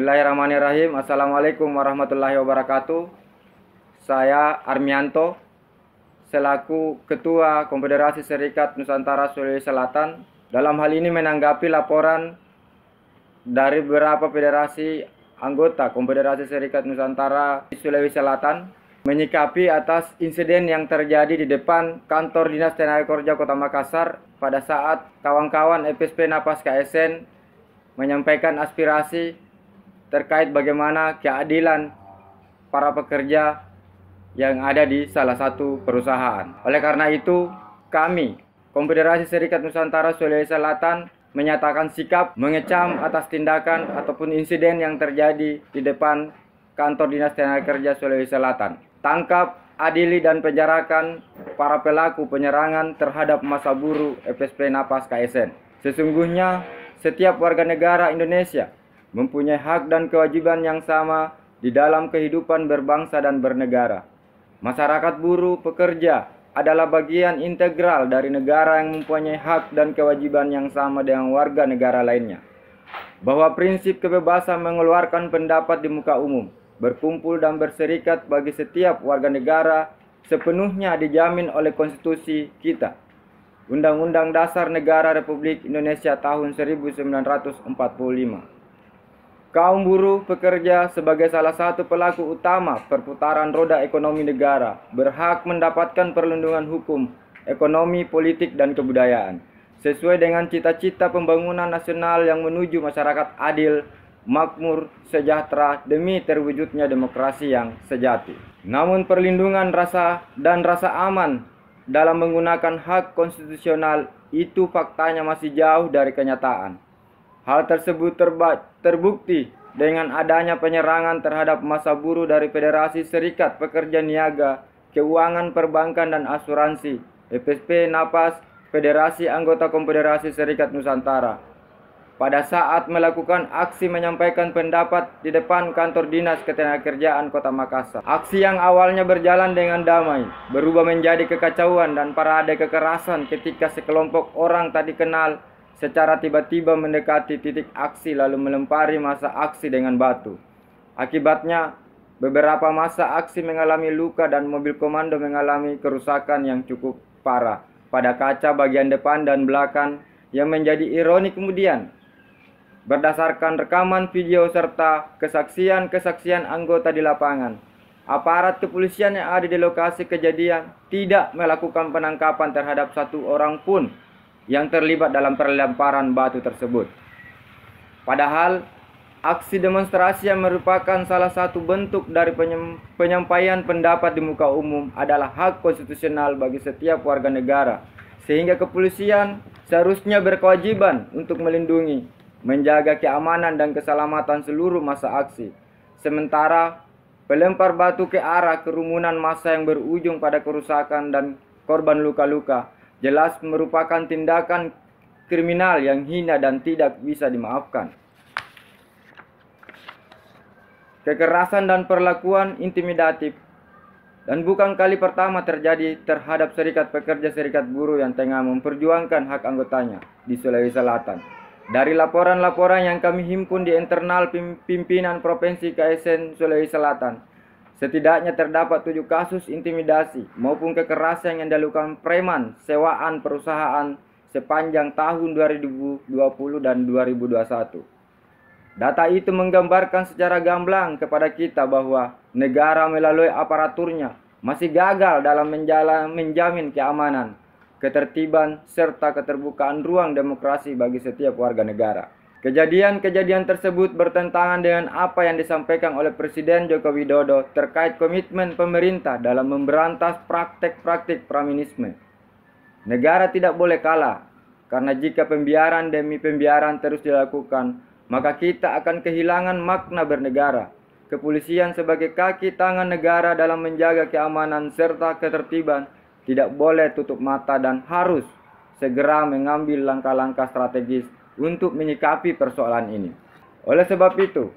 Bismillahirrahmanirrahim. Assalamualaikum warahmatullahi wabarakatuh. Saya Armianto, selaku Ketua Konfederasi Serikat Nusantara Sulawesi Selatan. Dalam hal ini menanggapi laporan dari beberapa federasi anggota Konfederasi Serikat Nusantara Sulawesi Selatan menyikapi atas insiden yang terjadi di depan kantor Dinas Tenaga Kerja Kota Makassar pada saat kawan-kawan FSP Napas KSN menyampaikan aspirasi terkait bagaimana keadilan para pekerja yang ada di salah satu perusahaan. Oleh karena itu, kami, Konfederasi Serikat Nusantara Sulawesi Selatan, menyatakan sikap mengecam atas tindakan ataupun insiden yang terjadi di depan kantor Dinas Tenaga Kerja Sulawesi Selatan. Tangkap, adili, dan penjarakan para pelaku penyerangan terhadap masa buruh FSP Napas KSN. Sesungguhnya, setiap warga negara Indonesia mempunyai hak dan kewajiban yang sama di dalam kehidupan berbangsa dan bernegara. Masyarakat buruh pekerja adalah bagian integral dari negara yang mempunyai hak dan kewajiban yang sama dengan warga negara lainnya. Bahwa prinsip kebebasan mengeluarkan pendapat di muka umum, berkumpul dan berserikat bagi setiap warga negara sepenuhnya dijamin oleh konstitusi kita. Undang-Undang Dasar Negara Republik Indonesia tahun 1945. Kaum buruh pekerja sebagai salah satu pelaku utama perputaran roda ekonomi negara berhak mendapatkan perlindungan hukum, ekonomi, politik, dan kebudayaan. Sesuai dengan cita-cita pembangunan nasional yang menuju masyarakat adil, makmur, sejahtera demi terwujudnya demokrasi yang sejati. Namun perlindungan rasa dan rasa aman dalam menggunakan hak konstitusional itu faktanya masih jauh dari kenyataan. Hal tersebut terbukti dengan adanya penyerangan terhadap masa buruh dari Federasi Serikat Pekerja Niaga, Keuangan Perbankan dan Asuransi, FSP e Napas, Federasi Anggota Konfederasi Serikat Nusantara. Pada saat melakukan aksi menyampaikan pendapat di depan kantor Dinas Ketenagakerjaan Kota Makassar. Aksi yang awalnya berjalan dengan damai, berubah menjadi kekacauan dan parade kekerasan ketika sekelompok orang tak dikenal secara tiba-tiba mendekati titik aksi lalu melempari masa aksi dengan batu. Akibatnya, beberapa masa aksi mengalami luka dan mobil komando mengalami kerusakan yang cukup parah pada kaca bagian depan dan belakang yang menjadi ironi kemudian. Berdasarkan rekaman video serta kesaksian-kesaksian anggota di lapangan, aparat kepolisian yang ada di lokasi kejadian tidak melakukan penangkapan terhadap satu orang pun yang terlibat dalam perlemparan batu tersebut. Padahal, aksi demonstrasi yang merupakan salah satu bentuk dari penyampaian pendapat di muka umum adalah hak konstitusional bagi setiap warga negara, sehingga kepolisian seharusnya berkewajiban untuk melindungi, menjaga keamanan dan keselamatan seluruh masa aksi. Sementara pelempar batu ke arah kerumunan massa yang berujung pada kerusakan dan korban luka-luka jelas merupakan tindakan kriminal yang hina dan tidak bisa dimaafkan. Kekerasan dan perlakuan intimidatif dan bukan kali pertama terjadi terhadap serikat pekerja serikat buruh yang tengah memperjuangkan hak anggotanya di Sulawesi Selatan. Dari laporan-laporan yang kami himpun di internal pimpinan Provinsi KSN Sulawesi Selatan, Setidaknya terdapat tujuh kasus intimidasi maupun kekerasan yang dilakukan preman sewaan perusahaan sepanjang tahun 2020 dan 2021. Data itu menggambarkan secara gamblang kepada kita bahwa negara melalui aparaturnya masih gagal dalam menjalan, menjamin keamanan, ketertiban, serta keterbukaan ruang demokrasi bagi setiap warga negara. Kejadian-kejadian tersebut bertentangan dengan apa yang disampaikan oleh Presiden Joko Widodo terkait komitmen pemerintah dalam memberantas praktek-praktik praminisme. Negara tidak boleh kalah, karena jika pembiaran demi pembiaran terus dilakukan, maka kita akan kehilangan makna bernegara. Kepolisian sebagai kaki tangan negara dalam menjaga keamanan serta ketertiban tidak boleh tutup mata dan harus segera mengambil langkah-langkah strategis untuk menyikapi persoalan ini. Oleh sebab itu,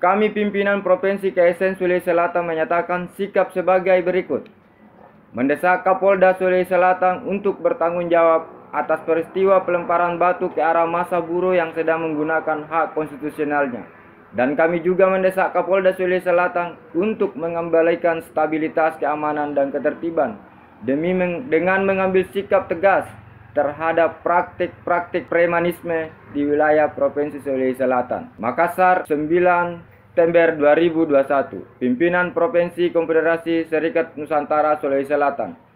kami pimpinan Provinsi KSN Sulawesi Selatan menyatakan sikap sebagai berikut. Mendesak Kapolda Sulawesi Selatan untuk bertanggung jawab atas peristiwa pelemparan batu ke arah masa buruh yang sedang menggunakan hak konstitusionalnya. Dan kami juga mendesak Kapolda Sulawesi Selatan untuk mengembalikan stabilitas keamanan dan ketertiban demi meng dengan mengambil sikap tegas terhadap praktik-praktik premanisme di wilayah Provinsi Sulawesi Selatan. Makassar 9 September 2021, Pimpinan Provinsi Konfederasi Serikat Nusantara Sulawesi Selatan